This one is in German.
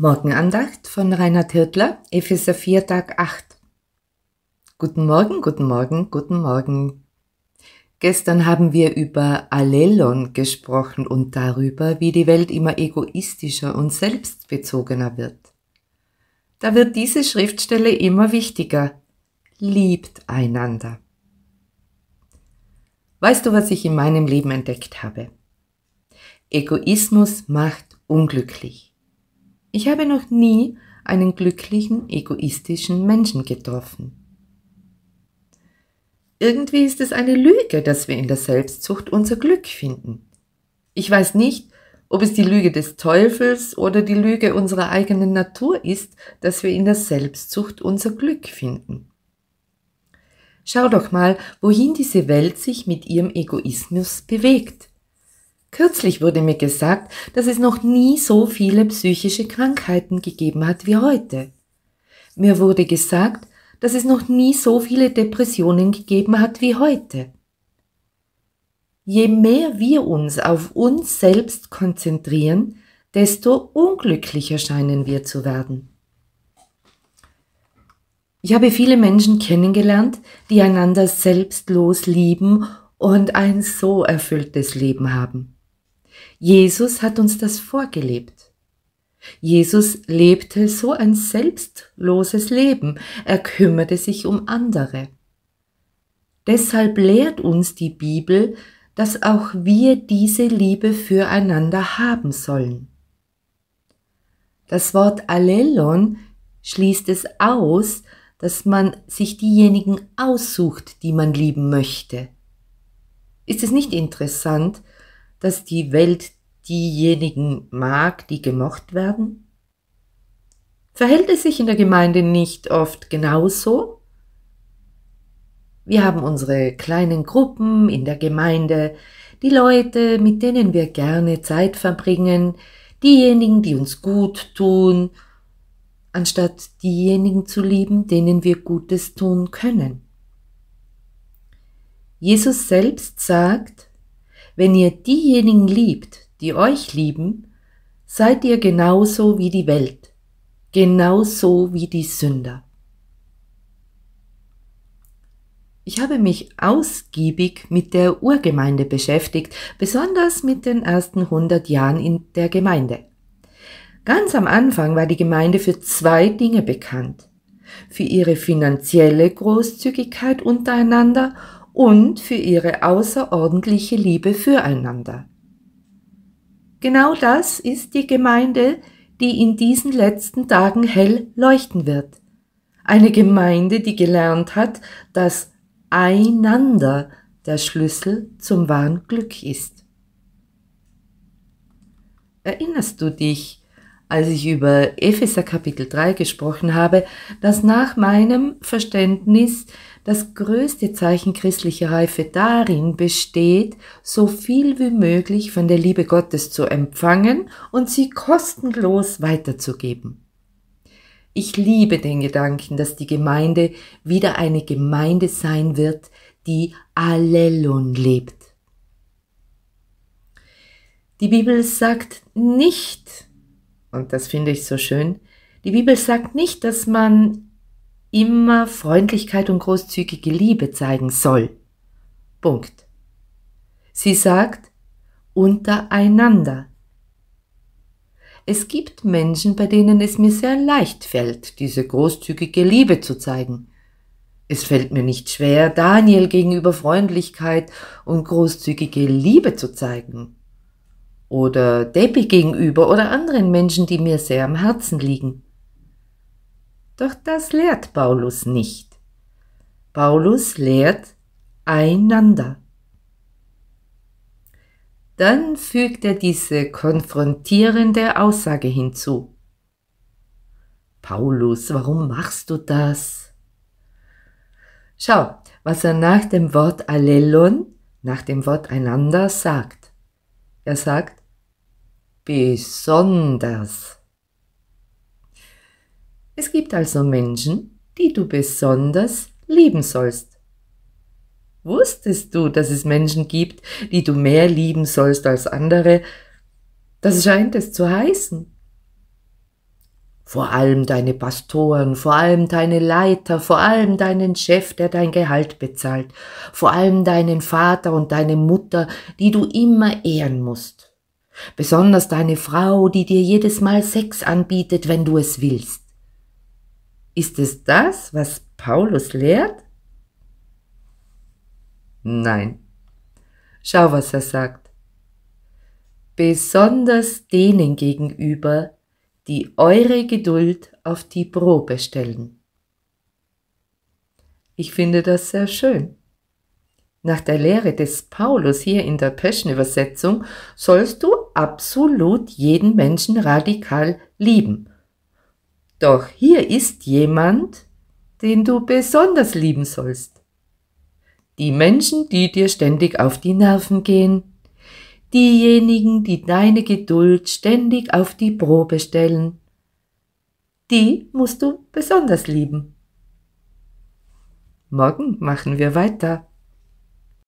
Morgenandacht von Reinhard Hirtler, Epheser 4, Tag 8. Guten Morgen, guten Morgen, guten Morgen. Gestern haben wir über Allelon gesprochen und darüber, wie die Welt immer egoistischer und selbstbezogener wird. Da wird diese Schriftstelle immer wichtiger. Liebt einander. Weißt du, was ich in meinem Leben entdeckt habe? Egoismus macht unglücklich. Ich habe noch nie einen glücklichen, egoistischen Menschen getroffen. Irgendwie ist es eine Lüge, dass wir in der Selbstzucht unser Glück finden. Ich weiß nicht, ob es die Lüge des Teufels oder die Lüge unserer eigenen Natur ist, dass wir in der Selbstzucht unser Glück finden. Schau doch mal, wohin diese Welt sich mit ihrem Egoismus bewegt. Kürzlich wurde mir gesagt, dass es noch nie so viele psychische Krankheiten gegeben hat wie heute. Mir wurde gesagt, dass es noch nie so viele Depressionen gegeben hat wie heute. Je mehr wir uns auf uns selbst konzentrieren, desto unglücklicher scheinen wir zu werden. Ich habe viele Menschen kennengelernt, die einander selbstlos lieben und ein so erfülltes Leben haben. Jesus hat uns das vorgelebt. Jesus lebte so ein selbstloses Leben, er kümmerte sich um andere. Deshalb lehrt uns die Bibel, dass auch wir diese Liebe füreinander haben sollen. Das Wort Allelon schließt es aus, dass man sich diejenigen aussucht, die man lieben möchte. Ist es nicht interessant, dass die Welt diejenigen mag, die gemocht werden? Verhält es sich in der Gemeinde nicht oft genauso? Wir haben unsere kleinen Gruppen in der Gemeinde, die Leute, mit denen wir gerne Zeit verbringen, diejenigen, die uns gut tun, anstatt diejenigen zu lieben, denen wir Gutes tun können. Jesus selbst sagt, wenn ihr diejenigen liebt, die euch lieben, seid ihr genauso wie die Welt, genauso wie die Sünder. Ich habe mich ausgiebig mit der Urgemeinde beschäftigt, besonders mit den ersten 100 Jahren in der Gemeinde. Ganz am Anfang war die Gemeinde für zwei Dinge bekannt. Für ihre finanzielle Großzügigkeit untereinander und für ihre außerordentliche Liebe füreinander. Genau das ist die Gemeinde, die in diesen letzten Tagen hell leuchten wird. Eine Gemeinde, die gelernt hat, dass einander der Schlüssel zum wahren Glück ist. Erinnerst du dich als ich über Epheser Kapitel 3 gesprochen habe, dass nach meinem Verständnis das größte Zeichen christlicher Reife darin besteht, so viel wie möglich von der Liebe Gottes zu empfangen und sie kostenlos weiterzugeben. Ich liebe den Gedanken, dass die Gemeinde wieder eine Gemeinde sein wird, die Allelon lebt. Die Bibel sagt nicht, und das finde ich so schön. Die Bibel sagt nicht, dass man immer Freundlichkeit und großzügige Liebe zeigen soll. Punkt. Sie sagt untereinander. Es gibt Menschen, bei denen es mir sehr leicht fällt, diese großzügige Liebe zu zeigen. Es fällt mir nicht schwer, Daniel gegenüber Freundlichkeit und großzügige Liebe zu zeigen oder Debbie gegenüber oder anderen Menschen, die mir sehr am Herzen liegen. Doch das lehrt Paulus nicht. Paulus lehrt einander. Dann fügt er diese konfrontierende Aussage hinzu. Paulus, warum machst du das? Schau, was er nach dem Wort Allelon, nach dem Wort einander sagt. Er sagt, besonders. Es gibt also Menschen, die du besonders lieben sollst. Wusstest du, dass es Menschen gibt, die du mehr lieben sollst als andere? Das scheint es zu heißen. Vor allem deine Pastoren, vor allem deine Leiter, vor allem deinen Chef, der dein Gehalt bezahlt, vor allem deinen Vater und deine Mutter, die du immer ehren musst besonders deine Frau, die dir jedes Mal Sex anbietet, wenn du es willst. Ist es das, was Paulus lehrt? Nein. Schau, was er sagt. Besonders denen gegenüber, die eure Geduld auf die Probe stellen. Ich finde das sehr schön. Nach der Lehre des Paulus hier in der Peschen-Übersetzung sollst du absolut jeden Menschen radikal lieben. Doch hier ist jemand, den du besonders lieben sollst. Die Menschen, die dir ständig auf die Nerven gehen, diejenigen, die deine Geduld ständig auf die Probe stellen, die musst du besonders lieben. Morgen machen wir weiter.